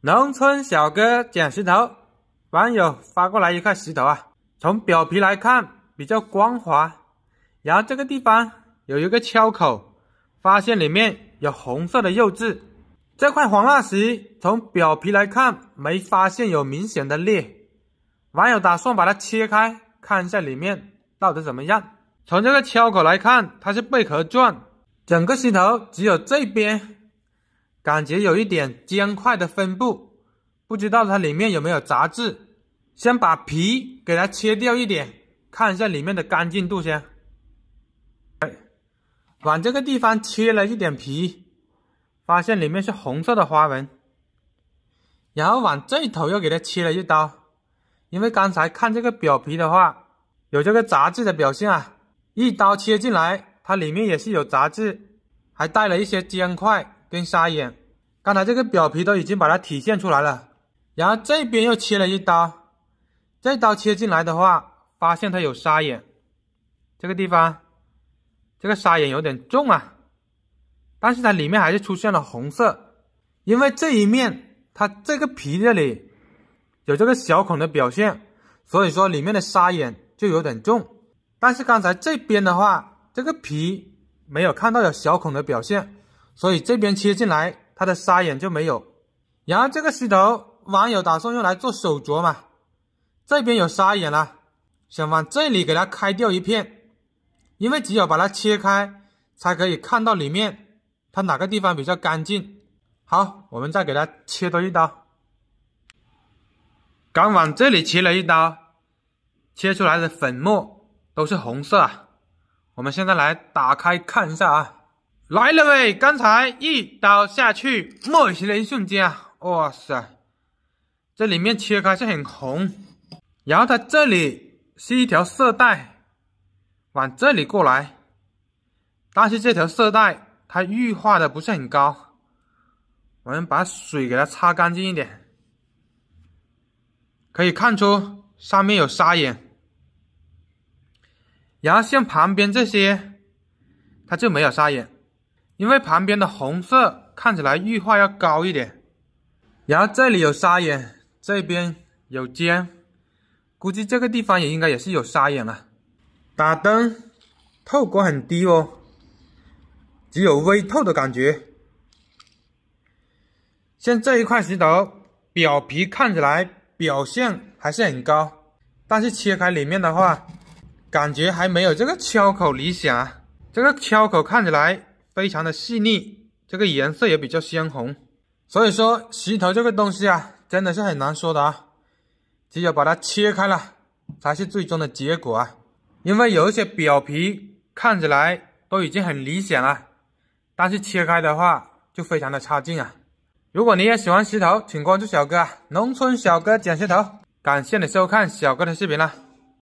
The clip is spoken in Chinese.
农村小哥捡石头，网友发过来一块石头啊，从表皮来看比较光滑，然后这个地方有一个敲口，发现里面有红色的肉质。这块黄蜡石从表皮来看没发现有明显的裂，网友打算把它切开看一下里面到底怎么样。从这个敲口来看，它是贝壳状，整个石头只有这边。感觉有一点尖块的分布，不知道它里面有没有杂质。先把皮给它切掉一点，看一下里面的干净度先。哎，往这个地方切了一点皮，发现里面是红色的花纹。然后往这头又给它切了一刀，因为刚才看这个表皮的话，有这个杂质的表现啊。一刀切进来，它里面也是有杂质，还带了一些尖块跟沙眼。刚才这个表皮都已经把它体现出来了，然后这边又切了一刀，这刀切进来的话，发现它有沙眼，这个地方，这个沙眼有点重啊，但是它里面还是出现了红色，因为这一面它这个皮这里有这个小孔的表现，所以说里面的沙眼就有点重，但是刚才这边的话，这个皮没有看到有小孔的表现，所以这边切进来。它的砂眼就没有，然后这个石头网友打算用来做手镯嘛，这边有砂眼了，想往这里给它开掉一片，因为只有把它切开，才可以看到里面它哪个地方比较干净。好，我们再给它切多一刀，刚往这里切了一刀，切出来的粉末都是红色啊。我们现在来打开看一下啊。来了喂！刚才一刀下去，磨皮的一瞬间啊，哇塞！这里面切开是很红，然后它这里是一条色带，往这里过来，但是这条色带它玉化的不是很高。我们把水给它擦干净一点，可以看出上面有沙眼，然后像旁边这些，它就没有沙眼。因为旁边的红色看起来玉化要高一点，然后这里有沙眼，这边有尖，估计这个地方也应该也是有沙眼了。打灯透光很低哦，只有微透的感觉。像这一块石头表皮看起来表现还是很高，但是切开里面的话，感觉还没有这个敲口理想啊，这个敲口看起来。非常的细腻，这个颜色也比较鲜红，所以说石头这个东西啊，真的是很难说的啊，只有把它切开了，才是最终的结果啊，因为有一些表皮看起来都已经很理想了，但是切开的话就非常的差劲啊。如果你也喜欢石头，请关注小哥，农村小哥捡石头，感谢你收看小哥的视频了。